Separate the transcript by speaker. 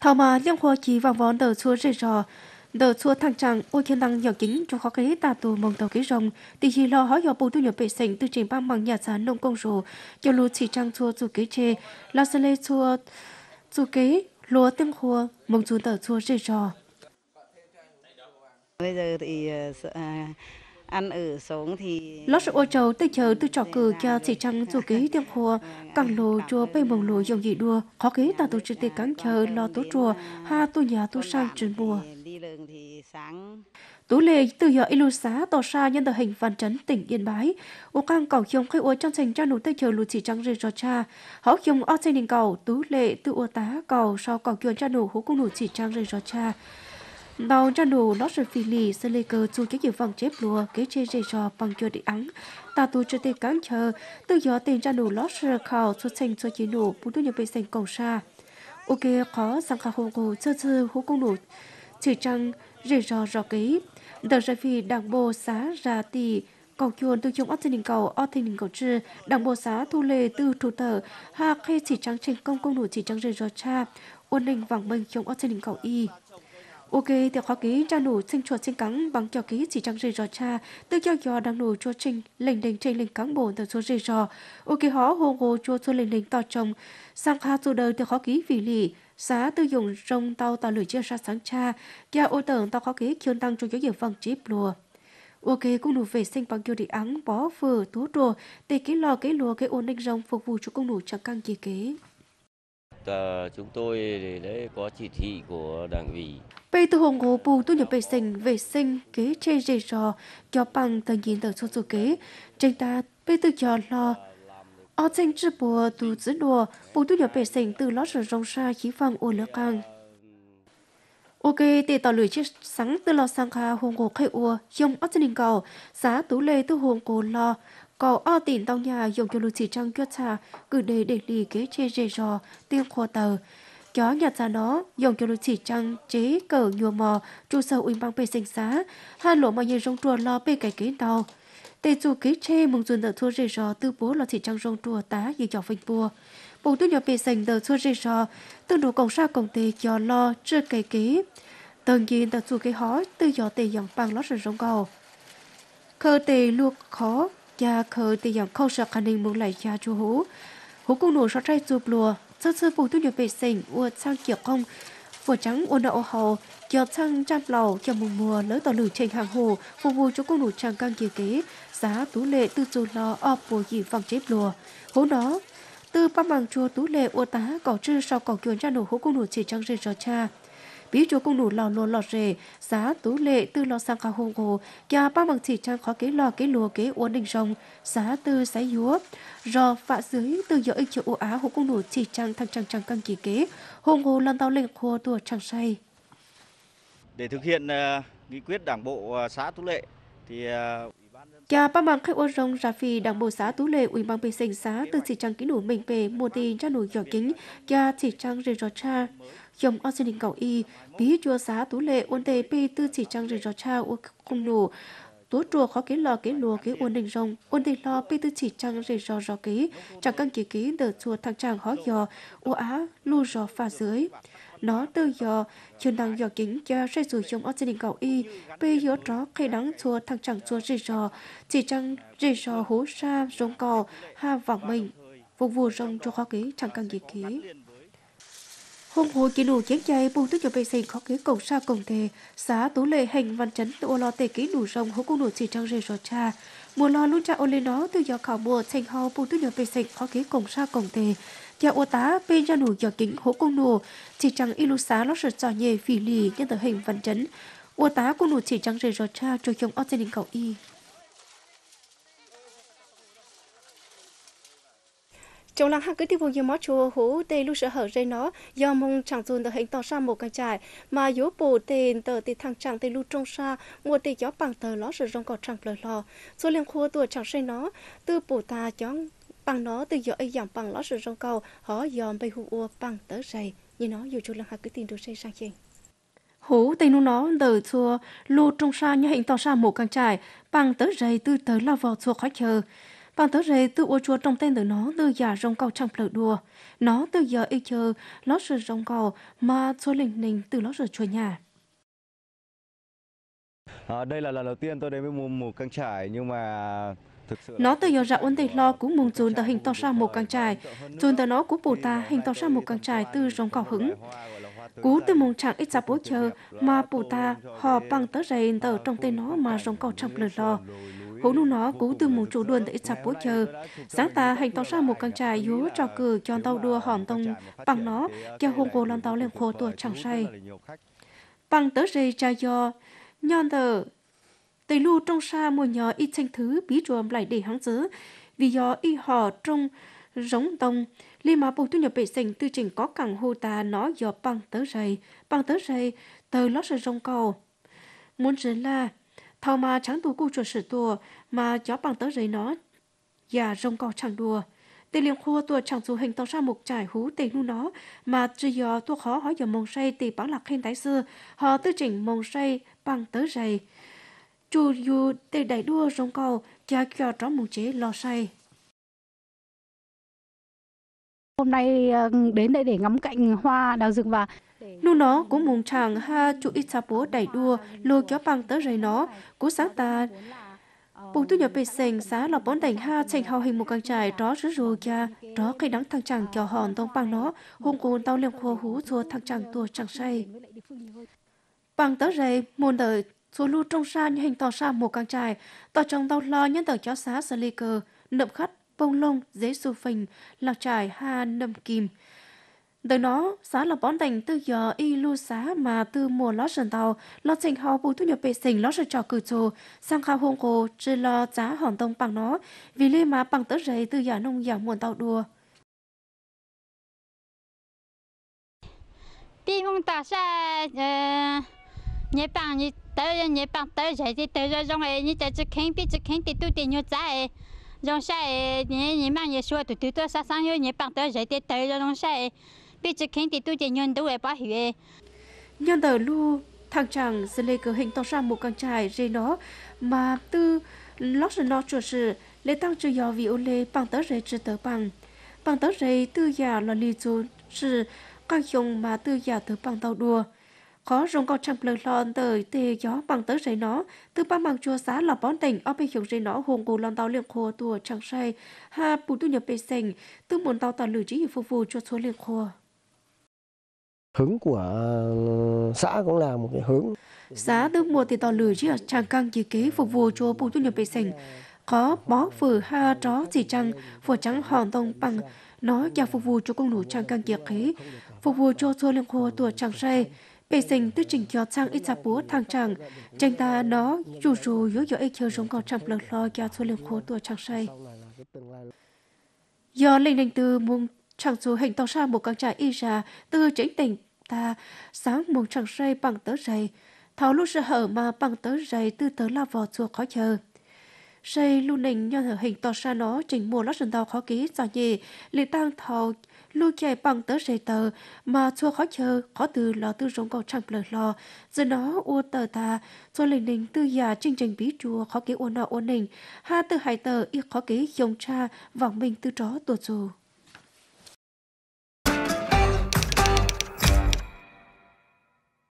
Speaker 1: thảo mà liêm khoa chỉ vòng vòn đầu xua rơi rò đầu xua thăng trạng ô thiên đăng nhỏ chính cho khó kế tà tù mong tàu kế rồng thì chỉ lo hỏi nhỏ bù tu nhập vệ sinh từ trình băng bằng nhà sản nông công rồ cho lù chỉ trăng xua dù kế chê la sơ lê xua dù kế lúa tương khua mong chú tờ xua rơi rò bây giờ thì uh, ăn ở sống thì lót ô châu tự chờ tự trọ cử cho chỉ trăng dù ký tiêm khô càng lồ chùa bay mồng lô dòng dị đua khó ký ta tổ chức tiệc cắn chờ lo tố chùa ha tu nhà tu sang trên mùa Tú lệ từ giờ ilu xá tỏ xa nhân tờ hình văn chấn tỉnh Yên Bái. Ô cang cầu khiông khai ô trong thành cha nụ tây chờ lù chỉ trăng rê cho cha. Hảo khiông o trên đình cầu, tú lệ từ ô tá cầu sau cầu kiều cha nụ hú cung nụ chỉ trăng rê cho cha. Bao cho đủ nó sự phi lì sẽ lấy cơ chú cái dự phòng chép lùa cái chê dây trò bằng chưa đi ắng. Ta tu cho tên cắn chờ, từ giờ tiền ra đủ nó sự khảo xuất xanh cho chế nổ bú tu nhập bị sinh cầu xa. Ok khó sang khảo hồ hồ chơi chơi hú công đủ chỉ trăng dây trò rõ ký. Đợt ra phi đảng bộ xá ra tỷ cầu chuồn từ chung ớt tình cầu ớt tình cầu trừ đảng bộ xá thu lệ từ thủ tờ hạ khi chỉ trăng tranh công công đủ chỉ trăng dây trò cha ổn định vàng mình chống ớt tình cầu y. Ok, thì khóa ký cha nụ sinh chuột sinh cắn bằng kéo ký chỉ trăng rì rò cha, tư kiểu giò đang nụ cho trình, lệnh đình trình lệnh cắn bồn từ số rì rò. Ok họ hồ hồ chua chua lệnh đình tỏ chồng, sang kha dù đời từ khóa ký vì lì, xá tư dùng rông tàu tàu lửa chia ra sáng cha, kia ô tưởng tàu khóa ký khiên tăng cho giáo dược vòng chip lùa. Ok cung nụ vệ sinh bằng kiểu đi ắng, bó vừa, tú đồ, tề ký lò ký lùa cái ổn định rồng phục vụ cho cung nụ chẳng căng kỳ kế. Ờ, chúng tôi để đấy có chỉ thị của đảng ủy. Bây từ hồng gỗ bù tu nhập vệ sinh vệ sinh kế chê dây rò cho bằng tờ nhìn tờ số số kế tranh ta bây từ cho lo ở trên chữ bùa từ chữ đùa bù tu nhập vệ sinh từ lót rồi rong xa khí phăng ô lửa căng. Ok, tệ tạo lưỡi chiếc sáng từ lo sang kha hồn gỗ khai ua, dòng ớt chân cầu, giá tú lê từ hồn cổ lo có o tỉnh tông nhà dùng cho lưu chỉ trăng kia trà cử đề để lì kế chê rề rò tiêu khô tờ chó nhặt ra nó dùng cho lưu chỉ trăng chế cờ nhùa mò trụ sở uy băng bề sinh xá hai lỗ mà nhìn rong trùa lo bề cái kế tàu tê chủ kế chê mừng dù nợ thua rề rò tư bố là chỉ trăng rong trùa tá như chọc phình bùa bố tư nhỏ bề sinh nợ thua rề rò tư đủ cổng sa cổng tê chó lo chưa cái kế tầng nhìn tờ chủ kế hói tư giò tê dòng băng lót rồi rong cầu khơ tê luộc khó cha khờ tì dòng khâu sạc khả ninh muốn lại cha chú hú. Hú cung nổ sợ trai chụp lùa, sơ sơ bù tu nhập vệ sinh, ua sang kiểu không vừa trắng ua nậu hồ kiểu sang trăm lầu, kiểu mùng mùa lỡ tỏ lử trên hàng hồ, phục vụ cho cung nổ trang căng kỳ kế, giá tú lệ tư dù lò ọp bùa dị phòng chế lùa. Hú nó, tư ba màng chùa tú lệ ua tá cỏ trư sau cỏ kiều cha nổ hú cung nổ chỉ trăng rên cho cha bí chú cũng đủ lò lò lò rề giá tú lệ tư lò sang khảo hùng hồ kia ba bằng chỉ trang khó kế lò kế lùa kế uốn đình rồng, giá tư sái dúa, rò phạ dưới tư giờ ích chỗ ô á hồ cũng đủ chỉ trang thằng trang trang căng kỳ kế hùng hồ lần tàu lệnh khua tua trang say để thực hiện ờ, nghị quyết đảng bộ ờ, xã tú lệ thì uh... Ờ, cha ba mang khách ô rong ra phi đảng bộ xã tú lệ ủy ban bình sinh xã từ chỉ trang kỹ nổ mình về mua tiền cho nổ giỏ kính cha chỉ trang rì rò cha dòng o xin cầu y bí chua xá tú lệ ôn tê pi tư chỉ trăng rừng rò cha ô không nổ tú chùa khó kế lò kế lùa kế ôn đình rồng ôn đình lò pi tư chỉ trăng rì rò rò kế chẳng căng kỳ ký đờ chùa thằng chàng hó giò ô á lu rò pha dưới nó tư giò chưa đằng giò kính cho xây dù dùng ở gia đình y pi gió tró khay đắng chùa thằng chàng chùa rì rò chỉ trăng rì rò hố sa rồng cò ha vọng mình phục vù rồng cho khó kế chẳng căng kỳ ký chay 홍호 기누 khó kế 배생 xa 공사 thề xá tú lệ hành văn chấn tự lo tề kỹ đủ rồng hỗ cung đủ chỉ trong rề rò cha mùa lo luôn cha ô lên nó từ giờ khảo mùa thành ho khó kế 배생 xa 공사 thề cha ô tá bên ra đủ giờ kính hỗ cung đủ chỉ trong ilu xá lo sợ trò nhẹ vì lì nhân tờ hình văn chấn ô tá cung đủ chỉ trong rề rò cha trôi chống ở trên đỉnh cầu y trong làng hang cứ tiếp vùng như mót chùa hú tê lúc sở hở dây nó do mong chẳng dùn tờ hình tỏ ra một cái trải mà yếu bù tiền tờ thì thằng chẳng tê lưu trong xa mua tê gió bằng tờ ló sử dụng cỏ chẳng lời lò số liền khua tuổi chẳng dây nó từ bù ta gió bằng nó từ gió ấy giảm bằng ló sử dụng cầu họ dòm bay hù ua bằng tớ dày như nó dù chú làng hang cứ tin đồ xây sang chênh hú tây nu nó đờ chùa lưu trong xa như hình tỏ ra một căn trải bằng tớ dày từ tớ lao vào chùa khó chờ còn tới rề tự ô chua trong tên từ nó từ giả rong cầu trong lỡ đùa. Nó từ giờ y chờ lót rửa rong cầu mà xôi linh nình từ lót rửa chùa nhà. À, đây là lần đầu tiên tôi đến với mùa mù căng trải nhưng mà nó từ giờ dạo ôn tây lo cũng mong chôn tờ hình to ra một càng trải chôn tờ nó cũng bù ta hình to ra một càng trải từ rong cỏ hứng cú từ mùng chẳng ít ra bố chờ mà bù ta họ bằng tớ rầy tờ trong tên nó mà rong cỏ trong lời lo hố nu nó cú từ một chủ đuôn tại sạp bố chờ sáng ta hành tàu ra một căn trại yếu trò cử cho tàu đua hòn tông bằng nó cho hôn cô lon tàu lên khổ tua chẳng say bằng tớ dây cha do nhon tờ tây lu trong xa mua nhỏ y tranh thứ bí chuồng lại để hắn giữ vì do y họ trong giống tông li mà bầu tu nhập bệ sinh tư trình có cẳng hô ta nó do bằng tớ dây bằng tớ dây tờ lót sơ rong cầu muốn rơi là thao mà chẳng tù cụ chuột sử tùa mà chó bằng tớ giấy nó. Và rông cò chẳng đùa. Tê liền khua tùa chẳng dù hình tàu ra một trải hú tê nu nó mà trừ giờ tùa khó hỏi giờ mông say tì bán lạc khen tái sư Họ tư chỉnh mông say bằng tớ giấy. Chú dù tê đại đua rông cầu cha cho tró mông chế lo say. Hôm nay ờ, đến đây để ngắm cạnh hoa đào rừng và nu nó cũng mùng chàng ha chú ít bố đẩy đua lôi kéo băng tới rời nó cố sáng ta bùng tu nhỏ bề sành xá lọc bón đành ha chành hào hình một càng trải đó rứa rồ kia đó cây đắng thằng chàng kéo hòn tông băng nó hôm cồn tao liềm khô hú chua thằng chàng tua chẳng say băng tới rời môn đời số lu trong xa như hình tỏ xa một càng trải tỏ trong tao lo nhân tờ chó xá sơ ly cờ nậm khắt bông lông dế su phình lạc trải ha nậm kìm Tới nó, giá là bón đành từ giờ y lưu giá mà từ mùa lót sần tàu, lót trình hò bù thu nhập bệ sinh lót sần trò cử trù, sang khao hôn cổ, trừ lo giá hòn tông bằng nó, vì lê mà bằng tớ rầy từ giờ nông giả muộn tàu đùa. Đi mong tà xa, ờ, nhé bằng như tới nhé bằng tới rầy thì tới rồi rong ấy, như tớ chỉ khánh biết chỉ khánh thì tôi tiền nhu giá rồi Rong xa ấy, nhé nhé mang nhé xua tụi tụi tớ xa như nhé bằng tới rầy thì tới rồi rong xa bị chỉ khiến thì tôi chỉ nhận đâu bà hiểu nhân tờ lu thằng chàng sẽ lấy cửa hình to ra một con trai rê nó mà tư lót rồi nó chùa sự lấy tăng chưa gió vì ô lê bằng tớ rê chưa tớ bằng bằng tớ rê tư giả là lì chú sự con dùng mà tư giả tớ bằng tàu đùa khó dùng con trăm lần lon tới tê gió bằng tớ rê nó tư ba bằng chùa xá là bón tỉnh ở bên dùng rê nó hùng cù lon tàu liền khô tùa chẳng say ha bù tu nhập bê sành tư muốn tàu toàn lửa chỉ phục vụ cho số liền khô hướng của ờ, xã cũng là một cái hướng. Xã tương mùa thì tỏ lửa chia trang căng chỉ kế phục vụ cho bộ thu nhập bệ sành. Có bó vừa ha tró chỉ trăng, vừa trắng hòn tông bằng, nó và phục vụ cho công nụ trang căng kia kế, phục vụ cho xua lương khô tùa trang say Bệ sành tư trình cho trang ít xa bố thang trang, tranh ta nó dù dù yếu yếu ít hiểu giống còn trang lợn lo cho xua lương khô tùa trang say Do lệnh đánh từ mông chẳng dù hình tàu ra một con trai y ra từ chính tình ta sáng mùng chẳng rây bằng tớ rây tháo lúc sơ hở mà bằng tớ rây tư tớ la vào chùa khó chờ rây lưu nình nhân thở hình to ra nó chỉnh mùa lót rừng tàu khó ký cho nhì lì tăng thảo lưu chạy bằng tớ rây tờ mà chùa khó chờ khó từ lò tư rống cầu chẳng lờ lò giờ nó ua tờ ta rồi lình nình tư già chương trình bí chùa khó ký ua nọ ua nình ha tư hải tờ y khó ký dùng cha vọng mình tư chó tuột dù